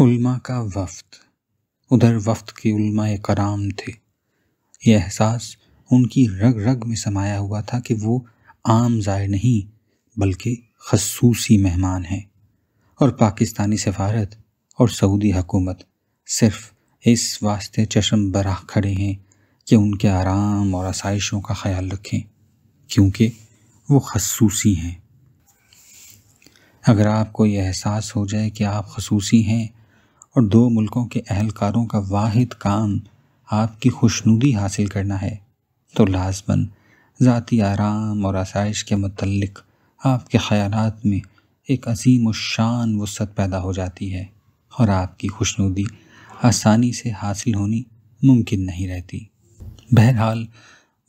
उल्मा का वफ्त उधर वफ्त के उल्मा कराम थे यह एहसास उनकी रग रग में समाया हुआ था कि वो आम जाय नहीं बल्कि खसूसी मेहमान हैं और पाकिस्तानी सफारत और सऊदी हकूमत सिर्फ इस वास्ते चशम बराह खड़े हैं कि उनके आराम और आसाइशों का ख्याल रखें क्योंकि वो खसूसी हैं अगर आपको यह एहसास हो जाए कि आप खसूसी हैं और दो मुल्कों के अहलकारों का वाद काम आपकी खुशनुदी हासिल करना है तो लाजमन ज़ाती आराम और आसाइश के मतलब आपके ख्याल में एक अजीम शान वसत पैदा हो जाती है और आपकी खुशनुदी आसानी से हासिल होनी मुमकिन नहीं रहती बहरहाल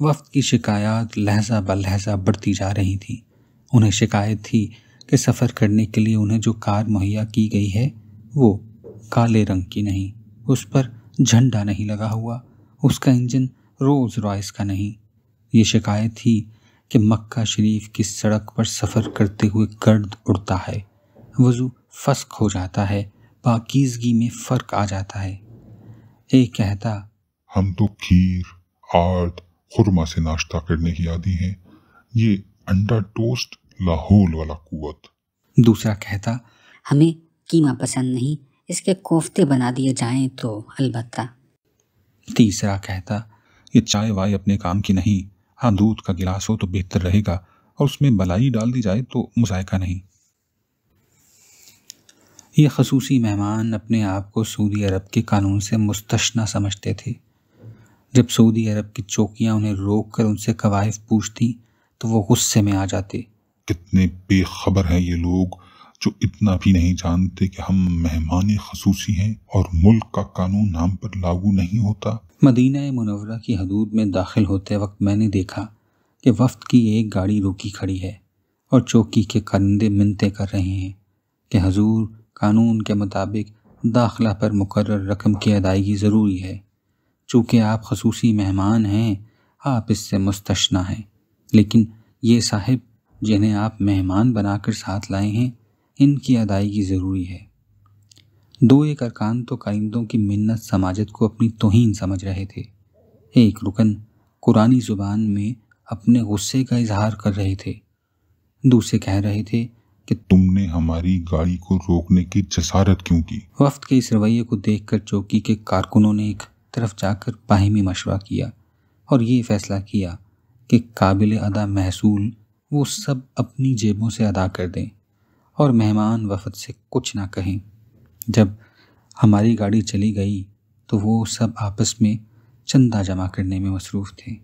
वक्त की शिकायत लहजा ब लहजा बढ़ती जा रही थी उन्हें शिकायत थी कि सफ़र करने के लिए उन्हें जो कार मुहैया की गई है वो काले रंग की नहीं उस पर झंडा नहीं लगा हुआ उसका इंजन रोज रॉयस का नहीं ये शिकायत थी कि मक्का शरीफ की सड़क पर सफ़र करते हुए गर्द उड़ता है वज़ू फस्क हो जाता है पाकिजगी में फ़र्क आ जाता है एक कहता हम तो खीर आर्द खुरमा से नाश्ता करने की आदि हैं ये अंडा टोस्ट लाहौल वाला कुत दूसरा कहता हमें कीमा पसंद नहीं इसके कोफ्ते बना दिए जाएं तो अलबत् तीसरा कहता ये चाय वाय अपने काम की नहीं हाँ दूध का गिलास हो तो बेहतर रहेगा और उसमें मलाई डाल दी जाए तो मुजायका नहीं ये खसूसी मेहमान अपने आप को सऊदी अरब के कानून से मुस्तना समझते थे जब सऊदी अरब की चौकियाँ उन्हें रोक कर उनसे कवायफ पूछती तो वो गुस्से में आ जाते कितने बेखबर हैं ये लोग जो इतना भी नहीं जानते कि हम मेहमान खसूसी हैं और मुल्क का कानून नाम पर लागू नहीं होता मदीना मुनवरा की हदूद में दाखिल होते वक्त मैंने देखा कि वफ्त की एक गाड़ी रुकी खड़ी है और चौकी के करंदे मिनते कर रहे हैं कि हजूर कानून के मुताबिक दाखिला पर मुकर रकम की अदायगी ज़रूरी है चूँकि आप खसूसी मेहमान हैं आप इससे मुस्तना हैं लेकिन ये साहिब जिन्हें आप मेहमान बनाकर साथ लाए हैं इनकी अदायगी ज़रूरी है दो एक अरकान तो काइंदों की मिन्नत समाजत को अपनी तोहन समझ रहे थे एक रुकन कुरानी ज़ुबान में अपने गुस्से का इजहार कर रहे थे दूसरे कह रहे थे कि तुमने हमारी गाड़ी को रोकने की जसारत क्यों की वफ्त के इस रवैये को देखकर चौकी के कारकुनों ने एक तरफ जाकर बाहमी मशवरा किया और ये फैसला किया कि काबिल अदा महसूल वो सब अपनी जेबों से अदा कर दें और मेहमान वफद से कुछ ना कहें जब हमारी गाड़ी चली गई तो वो सब आपस में चंदा जमा करने में मसरूफ़ थे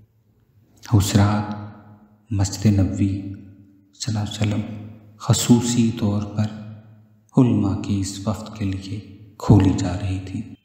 उस रात मस्जिद नबी सलाम खसूसी तौर पर उल्मा के इस वफ्त के लिए खोली जा रही थी